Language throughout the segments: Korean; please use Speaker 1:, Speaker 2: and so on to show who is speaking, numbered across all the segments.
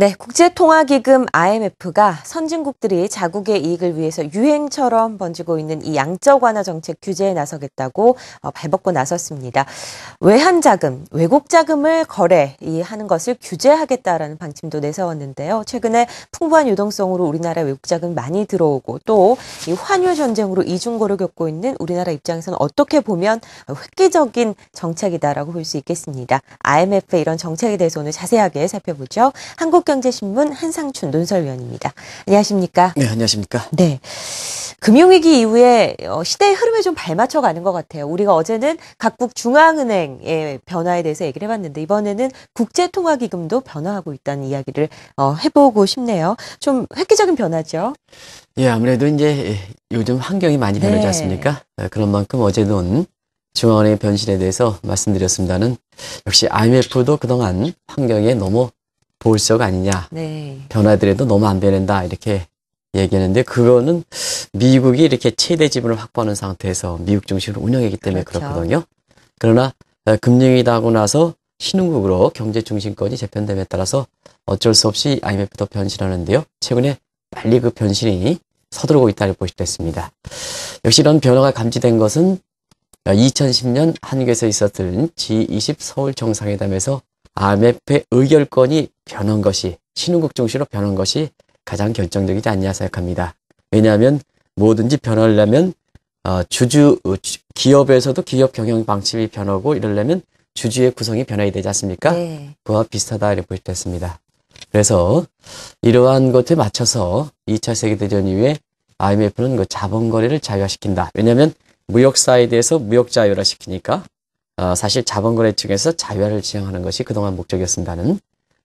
Speaker 1: 네, 국제통화기금 IMF가 선진국들이 자국의 이익을 위해서 유행처럼 번지고 있는 이 양적 완화 정책 규제에 나서겠다고 어, 발벗고 나섰습니다. 외환 자금, 외국 자금을 거래하는 것을 규제하겠다라는 방침도 내세웠는데요. 최근에 풍부한 유동성으로 우리나라 외국 자금 많이 들어오고 또 이 환율 전쟁으로 이중고를 겪고 있는 우리나라 입장에서는 어떻게 보면 획기적인 정책이다라고 볼 수 있겠습니다. IMF의 이런 정책에 대해서 오늘 자세하게 살펴보죠. 한국 한국경제신문 한상춘 논설위원입니다. 안녕하십니까? 네, 안녕하십니까? 네. 금융위기 이후에 어, 시대의 흐름에 좀 발맞춰 가는 것 같아요. 우리가 어제는 각국 중앙은행의 변화에 대해서 얘기를 해봤는데 이번에는 국제통화기금도 변화하고 있다는 이야기를 어, 해보고 싶네요. 좀 획기적인 변화죠.
Speaker 2: 예, 아무래도 이제 예, 요즘 환경이 많이 변하지 네. 않습니까? 네, 그런 만큼 어제는 중앙은행의 변신에 대해서 말씀드렸습니다는 역시 IMF도 그동안 환경에 너무 보수석 아니냐. 네. 변화들라도 너무 안 변한다. 이렇게 얘기하는데 그거는 미국이 이렇게 최대 지분을 확보하는 상태에서 미국 중심으로 운영했기 때문에 그렇죠. 그렇거든요 그러나 어, 금융이 다고 나서 신흥국으로 경제 중심권이 재편됨에 따라서 어쩔 수 없이 IMF도 변신하는데요. 최근에 빨리 그 변신이 서두르고 있다를 보시겠습니다 역시 이런 변화가 감지된 것은 2010년 어, 한국에서 있었던 G20 서울 정상회담에서 IMF의 의결권이 변한 것이 신흥국 중심으로 변한 것이 가장 결정적이지 않냐 생각합니다. 왜냐하면 뭐든지 변하려면 어, 주주 어, 기업에서도 기업 경영 방침이 변하고 이러려면 주주의 구성이 변해야 되지 않습니까? 네. 그와 비슷하다 이렇게 볼수 있습니다. 그래서 이러한 것에 맞춰서 2차 세계대전 이후에 IMF는 그 자본 거래를 자유화시킨다. 왜냐하면 무역 사이드에서 무역 자유화 시키니까 어, 사실 자본 거래 측에서 자유화를 지향하는 것이 그동안 목적이었습니다는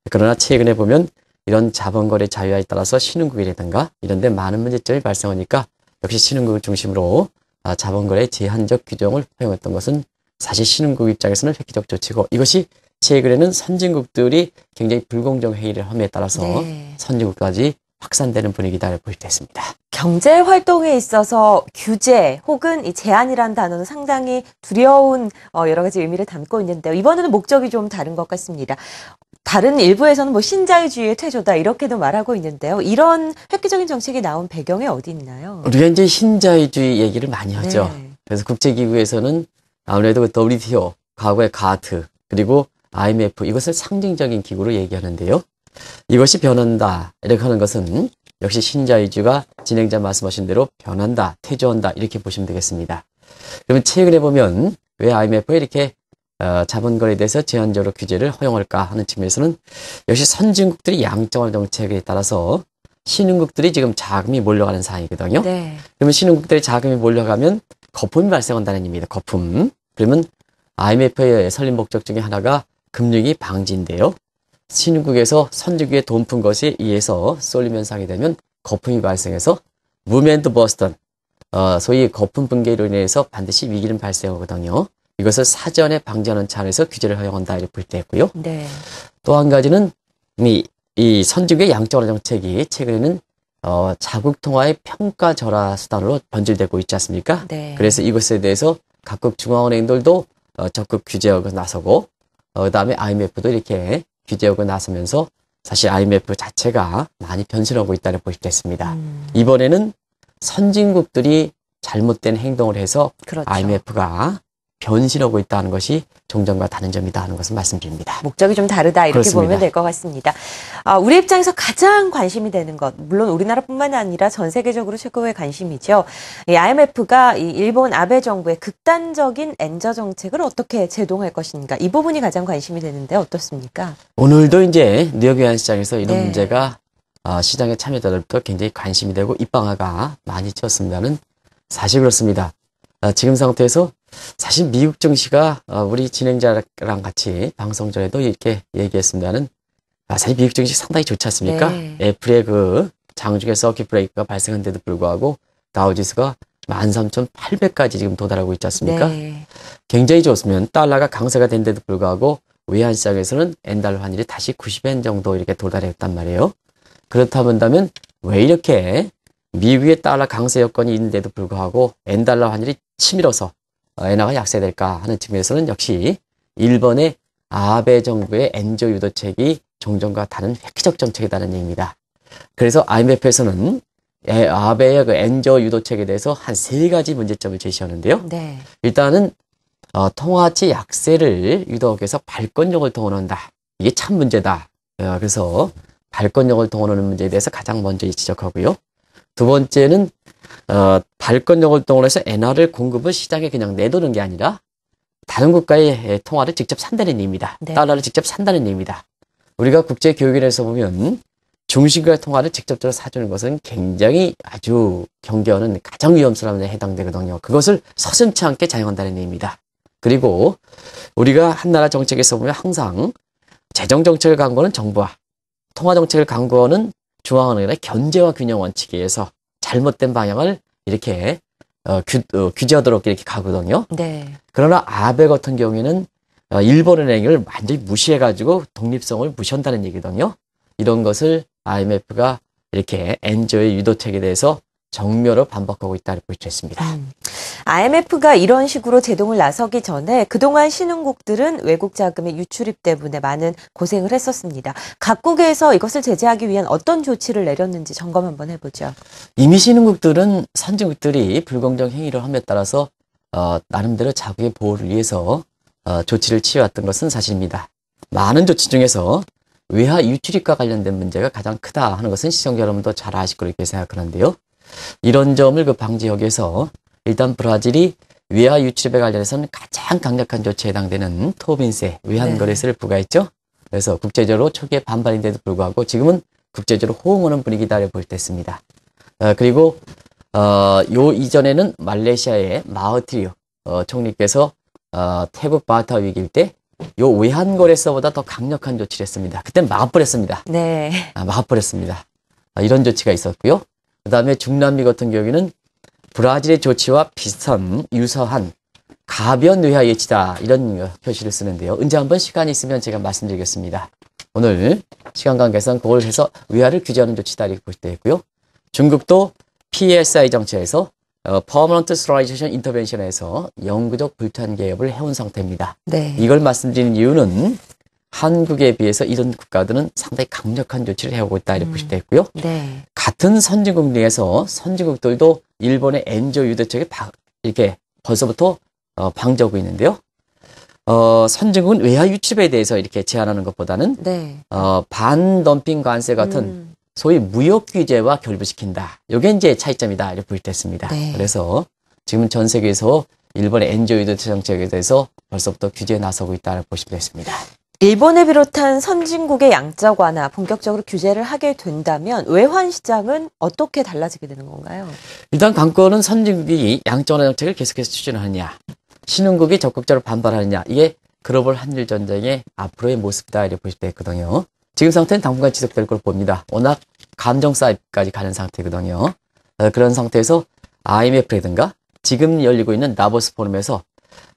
Speaker 2: 그러나 최근에 보면 이런 자본거래 자유화에 따라서 신흥국이라든가 이런 데 많은 문제점이 발생하니까 역시 신흥국을 중심으로 아, 자본거래 제한적 규정을 허용했던 것은 사실 신흥국 입장에서는 획기적 조치고 이것이 최근에는 선진국들이 굉장히 불공정 회의를 함에 따라서 네. 선진국까지 확산되는 분위기다 보입됐습니다.
Speaker 1: 경제 활동에 있어서 규제 혹은 이 제한이란 단어는 상당히 두려운 어, 여러 가지 의미를 담고 있는데요. 이번에는 목적이 좀 다른 것 같습니다. 다른 일부에서는 뭐 신자유주의의 퇴조다 이렇게도 말하고 있는데요. 이런 획기적인 정책이 나온 배경에 어디 있나요?
Speaker 2: 우리가 이제 신자유주의 얘기를 많이 하죠. 네. 그래서 국제기구에서는 아무래도 WTO, 그 과거의 가트, 그리고 IMF 이것을 상징적인 기구로 얘기하는데요. 이것이 변한다 이렇게 하는 것은 역시 신자유주의가 진행자 말씀하신 대로 변한다, 퇴조한다 이렇게 보시면 되겠습니다. 그러면 최근에 보면 왜 IMF가 이렇게 어, 자본거래에 대해서 제한적으로 규제를 허용할까 하는 측면에서는 역시 선진국들이 양적완 정책에 따라서 신흥국들이 지금 자금이 몰려가는 상황이거든요. 네. 그러면 신흥국들이 자금이 몰려가면 거품이 발생한다는 의미입니다. 거품. 그러면 IMF의 설립 목적 중에 하나가 금융이 방지인데요. 신흥국에서 선진국에 돈 푼 것에 의해서 쏠림 현상이 되면 거품이 발생해서 무맨드 버스턴, 어, 소위 거품 붕괴로 인해서 반드시 위기는 발생하거든요. 이것을 사전에 방지하는 차원에서 규제를 허용한다 이렇게 볼 때였고요. 네. 또 한 가지는 이, 이 선진국의 양적완화 정책이 최근에는 어, 자국 통화의 평가 절하 수단으로 변질되고 있지 않습니까? 네. 그래서 이것에 대해서 각국 중앙은행들도 어, 적극 규제하고 나서고 어, 그다음에 IMF도 이렇게 규제하고 나서면서 사실 IMF 자체가 많이 변신하고 있다는 보시수 있습니다. 음. 이번에는 선진국들이 잘못된 행동을 해서 그렇죠. IMF가 변신하고 있다는 것이 종전과 다른 점이다 하는 것을 말씀드립니다.
Speaker 1: 목적이 좀 다르다 이렇게 그렇습니다. 보면 될 것 같습니다. 아, 우리 입장에서 가장 관심이 되는 것, 물론 우리나라뿐만 아니라 전 세계적으로 최고의 관심이죠. 이 IMF가 이 일본 아베 정부의 극단적인 엔저 정책을 어떻게 제동할 것인가 이 부분이 가장 관심이 되는데 어떻습니까?
Speaker 2: 오늘도 이제 뉴욕 외환시장에서 이런 네. 문제가 아, 시장에 참여자들부터 굉장히 관심이 되고 입방아가 많이 쳤습니다는 사실 그렇습니다. 아, 지금 상태에서 사실 미국 정시가 어, 우리 진행자랑 같이 방송 전에도 이렇게 얘기했습니다는 아, 사실 미국 정시 상당히 좋지 않습니까? 네. 애플의 그 장중에 서킷 브레이크가 발생한데도 불구하고 다우지수가 13,800까지 지금 도달하고 있지 않습니까? 네. 굉장히 좋으면 달러가 강세가 된데도 불구하고 외환 시장에서는 엔달러 환율이 다시 90엔 정도 이렇게 도달했단 말이에요. 그렇다 본다면 왜 이렇게 미국의 달러 강세 여건이 있는데도 불구하고 엔달러 환율이 치밀어서 어, 엔화가 약세될까 하는 측면에서는 역시 일본의 아베 정부의 엔조 유도책이 종전과 다른 획기적 정책이라는 얘기입니다. 그래서 IMF에서는 아베의 그 엔저 유도책에 대해서 한 세 가지 문제점을 제시하는데요. 네. 일단은 어, 통화치 약세를 유도하기위해서 발권력을 동원한다. 이게 참 문제다. 어, 그래서 발권력을 동원하는 문제에 대해서 가장 먼저 지적하고요. 두 번째는 어, 발권 영을 동원해서 엔화를 공급을 시장에 그냥 내두는게 아니라 다른 국가의 통화를 직접 산다는 의미입니다 네. 달러를 직접 산다는 의미입니다 우리가 국제 교육에서 보면 중심과 통화를 직접적으로 사주는 것은 굉장히 아주 경계하는 가장 위험스러운 데 해당되거든요. 그것을 서슴치 않게 자행한다는 의미입니다 그리고 우리가 한 나라 정책에서 보면 항상 재정 정책을 강구하는 정부와 통화 정책을 강구하는 중앙은행의 견제와 균형 원칙에 의해서 잘못된 방향을 이렇게 어, 규, 어, 제하도록 이렇게 가거든요. 네. 그러나 아베 같은 경우에는 어, 일본은 행위를 완전히 무시해가지고 독립성을 무시한다는 얘기거든요. 이런 것을 IMF가 이렇게 엔저의 유도책에 대해서 정묘로 반박하고 있다고 보여주셨습니다. 음.
Speaker 1: IMF가 이런 식으로 제동을 나서기 전에 그동안 신흥국들은 외국 자금의 유출입 때문에 많은 고생을 했었습니다. 각국에서 이것을 제재하기 위한 어떤 조치를 내렸는지 점검 한번 해보죠.
Speaker 2: 이미 신흥국들은 선진국들이 불공정 행위를 함에 따라서 어, 나름대로 자국의 보호를 위해서 어, 조치를 취해왔던 것은 사실입니다. 많은 조치 중에서 외화 유출입과 관련된 문제가 가장 크다 하는 것은 시청자 여러분도 잘 아실 거라고 생각하는데요. 이런 점을 그 방지역에서 일단 브라질이 외화 유출에 관련해서는 가장 강력한 조치에 해당되는 토빈세 외환거래세를 네. 부과했죠. 그래서 국제적으로 초기에 반발인데도 불구하고 지금은 국제적으로 호응하는 분위기다를 볼 때입니다. 어, 그리고 어, 요 이전에는 말레이시아의 마흐트리오 어, 총리께서 어, 태국 바타 위기일 때요 외환거래서보다 더 강력한 조치를 했습니다. 그때 막아버렸습니다. 네. 아, 막아버렸습니다. 아, 이런 조치가 있었고요. 그 다음에 중남미 같은 경우에는 브라질의 조치와 비슷한 유사한 가변뇌하 예치다 이런 표시를 쓰는데요. 언제 한번 시간이 있으면 제가 말씀드리겠습니다. 오늘 시간 관계상 그걸 해서 외화를 규제하는 조치다 이렇게 볼때 했고요. 중국도 PSI 정책에서 어, Permanent Sterilization Intervention에서 영구적 불탄 개혁을 해온 상태입니다. 네. 이걸 말씀드리는 이유는 한국에 비해서 이런 국가들은 상당히 강력한 조치를 해오고 있다 이렇게 음. 보시고요 네. 같은 선진국 중에서 선진국들도 일본의 엔조 유도 측에 이렇게 벌써부터 어, 방조하고 있는데요. 어, 선진국은 외화 유출에 대해서 이렇게 제한하는 것보다는 네. 어, 반덤핑 관세 같은 음. 소위 무역 규제와 결부시킨다. 이게 이제 차이점이다. 이렇게 볼때습니다 있 네. 그래서 지금 전 세계에서 일본의 엔조이드 정책에 대해서 벌써부터 규제에 나서고 있다고 보시면 되겠습니다.
Speaker 1: 일본을 비롯한 선진국의 양적 완화 본격적으로 규제를 하게 된다면 외환 시장은 어떻게 달라지게 되는 건가요?
Speaker 2: 일단 관건은 선진국이 양적 완화 정책을 계속해서 추진하느냐, 신흥국이 적극적으로 반발하느냐 이게 글로벌 한일 전쟁의 앞으로의 모습이다 이렇게 보실 때 있거든요. 지금 상태는 당분간 지속될 걸 봅니다. 워낙 감정 사이까지 가는 상태거든요. 어, 그런 상태에서 IMF라든가 지금 열리고 있는 나보스 포럼에서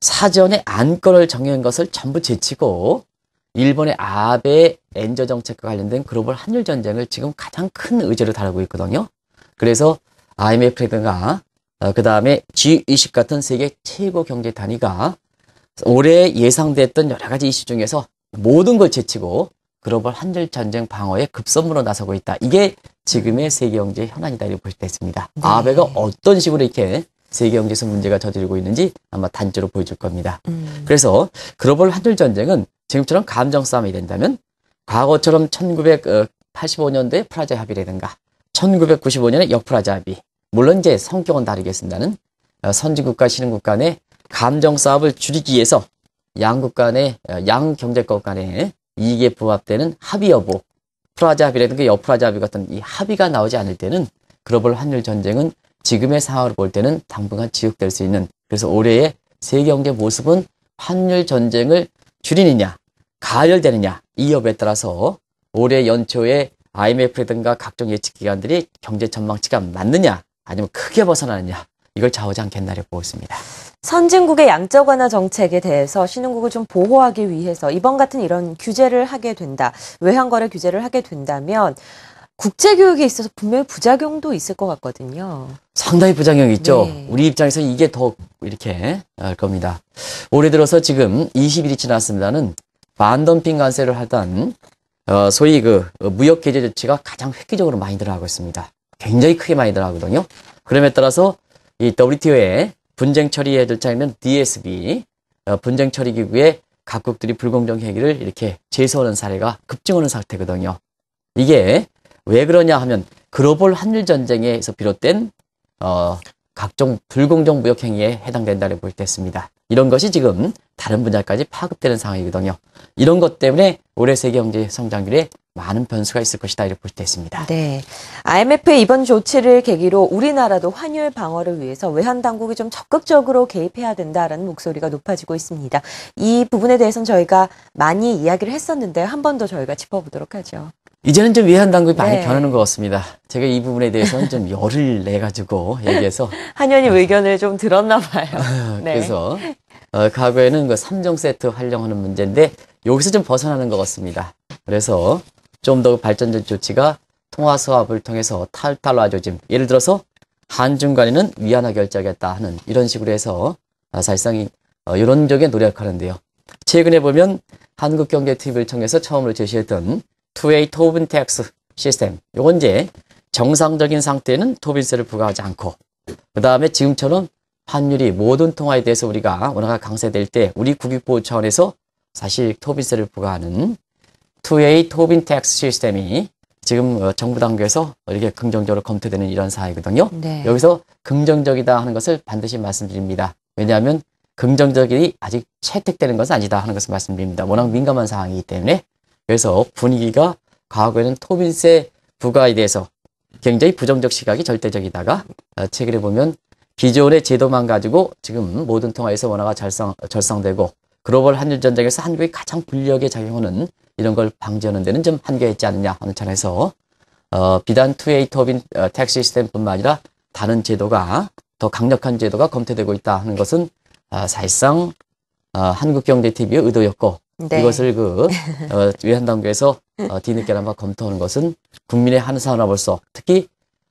Speaker 2: 사전에 안건을 정해놓은 것을 전부 제치고 일본의 아베 엔저 정책과 관련된 글로벌 한율 전쟁을 지금 가장 큰 의제로 다루고 있거든요. 그래서 IMF라든가 어, 그 다음에 G20 같은 세계 최고 경제 단위가 올해 예상됐던 여러 가지 이슈 중에서 모든 걸 제치고 글로벌 한율 전쟁 방어에 급선무로 나서고 있다. 이게 지금의 세계 경제 현안이다 이렇게 볼 수 있습니다. 네. 아베가 어떤 식으로 이렇게 세계 경제에서 문제가 저지르고 있는지 아마 단체로 보여줄 겁니다. 음. 그래서 글로벌 한율 전쟁은 지금처럼 감정 싸움이 된다면 과거처럼 1985년도에 프라자 합의라든가 1995년에 역프라자 합의 물론 이제 성격은 다르겠습니다는 어, 선진국과 신흥국 간의 감정 싸움을 줄이기 위해서 양국 간의 어, 양 경제권 간의 이익에 부합되는 합의 여부 프라자 합의라든가 여프라자 합의 같은 이 합의가 나오지 않을 때는 글로벌 환율 전쟁은 지금의 상황을 볼 때는 당분간 지속될 수 있는 그래서 올해의 세계 경제 모습은 환율 전쟁을 줄이느냐, 가열되느냐 이 여부에 따라서 올해 연초에 IMF라든가 각종 예측기관들이 경제 전망치가 맞느냐 아니면 크게 벗어나느냐 이걸 좌우장겠나를 보고 있습니다.
Speaker 1: 선진국의 양적 완화 정책에 대해서 신흥국을 좀 보호하기 위해서 이번 같은 이런 규제를 하게 된다. 외환거래 규제를 하게 된다면 국제교육에 있어서 분명히 부작용도 있을 것 같거든요.
Speaker 2: 상당히 부작용이 있죠. 네. 우리 입장에서 이게 더 이렇게 할 겁니다. 올해 들어서 지금 20일이 지났습니다는 반덤핑 관세를 하던 어, 소위 그 어, 무역 개제 조치가 가장 획기적으로 많이들 어가고 있습니다. 굉장히 크게 많이들 어가거든요 그럼에 따라서 이 WTO의 분쟁 처리에 절차이면 DSB 어, 분쟁 처리 기구의 각국들이 불공정 행위를 이렇게 제소하는 사례가 급증하는 상태거든요. 이게 왜 그러냐 하면 글로벌 한일 전쟁에서 비롯된 어, 각종 불공정 무역 행위에 해당된다를볼때 있습니다. 이런 것이 지금 다른 분야까지 파급되는 상황이거든요. 이런 것 때문에 올해 세계 경제 성장률에 많은 변수가 있을 것이다 이렇게 볼 때 있습니다.
Speaker 1: 네. IMF의 이번 조치를 계기로 우리나라도 환율 방어를 위해서 외환 당국이 좀 적극적으로 개입해야 된다라는 목소리가 높아지고 있습니다. 이 부분에 대해서는 저희가 많이 이야기를 했었는데 한 번 더 저희가 짚어보도록 하죠.
Speaker 2: 이제는 좀 외환당국이 많이 네. 변하는 것 같습니다. 제가 이 부분에 대해서는 좀 열을 내가지고 얘기해서.
Speaker 1: 한현님 의견을 좀 들었나 봐요. 네. 그래서,
Speaker 2: 어, 과거에는 그 3종 세트 활용하는 문제인데, 여기서 좀 벗어나는 것 같습니다. 그래서 좀 더 발전적 조치가 통화 수합을 통해서 탈탈와줘짐 예를 들어서, 한중 간에는 위안화 결제하겠다 하는 이런 식으로 해서 아, 사실상 어, 이런 쪽에 노력하는데요. 최근에 보면 한국경제TV를 통해서 처음으로 제시했던 투웨이 토빈 텍스 시스템. 요건 이제 정상적인 상태는 토빈세를 부과하지 않고 그 다음에 지금처럼 환율이 모든 통화에 대해서 우리가 워낙가 강세될 때 우리 국익보호 차원에서 사실 토빈세를 부과하는 투웨이 토빈 텍스 시스템이 지금 어, 정부 단계에서 이렇게 긍정적으로 검토되는 이런 사항이거든요. 네. 여기서 긍정적이다 하는 것을 반드시 말씀드립니다. 왜냐하면 긍정적이 아직 채택되는 것은 아니다 하는 것을 말씀드립니다. 워낙 민감한 사항이기 때문에 그래서 분위기가 과거에는 토빈세 부가에 대해서 굉장히 부정적 시각이 절대적이다가 어, 책을 보면 기존의 제도만 가지고 지금 모든 통화에서 원화가 절성, 절성되고 글로벌 한일 전쟁에서 한국이 가장 불리하게 작용하는 이런 걸 방지하는 데는 좀 한계가 있지 않느냐 하는 차원에서 어, 비단 투웨이 터빈 어, 택 시스템뿐만 아니라 다른 제도가 더 강력한 제도가 검토되고 있다 하는 것은 어, 사실상 어, 한국경제TV의 의도였고 네. 이것을 그 어, 위환당국에서 어, 뒤늦게나마 검토하는 것은 국민의 한 산업으로서 특히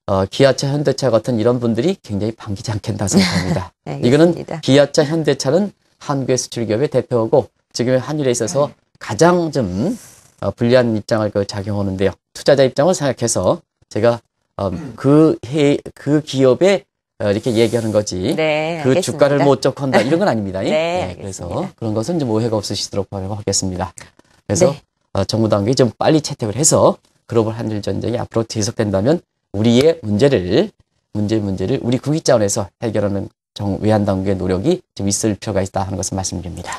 Speaker 2: 어, 기아차, 현대차 같은 이런 분들이 굉장히 반기지 않겠다 생각합니다. 네, 이거는 기아차, 현대차는 한국의 수출 기업의 대표고 지금의 한일에 있어서 네. 가장 좀 어, 불리한 입장을 그 작용하는데요. 투자자 입장을 생각해서 제가 어, 그 해, 그 기업의 어, 이렇게 얘기하는 거지.
Speaker 1: 네, 그 주가를 못적한다 이런 건
Speaker 2: 아닙니다. 네, 예, 그래서 그런 것은 좀 오해가 없으시도록 하겠습니다. 그래서 네. 어, 정부 당국이 좀 빨리 채택을 해서 글로벌 한일 전쟁이 앞으로 계속된다면 우리의 문제를 문제 문제를 우리 국익 자원에서 해결하는 정 외환 당국의 노력이 좀 있을 필요가 있다 하는 것을 말씀드립니다.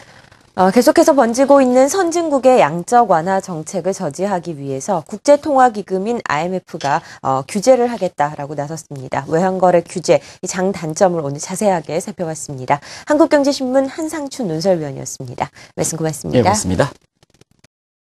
Speaker 1: 어, 계속해서 번지고 있는 선진국의 양적 완화 정책을 저지하기 위해서 국제통화기금인 IMF가 어, 규제를 하겠다라고 나섰습니다. 외환거래 규제 이장 단점을 오늘 자세하게 살펴봤습니다. 한국경제신문 한상춘 논설위원이었습니다. 말씀 고맙습니다. 네, 고맙습니다.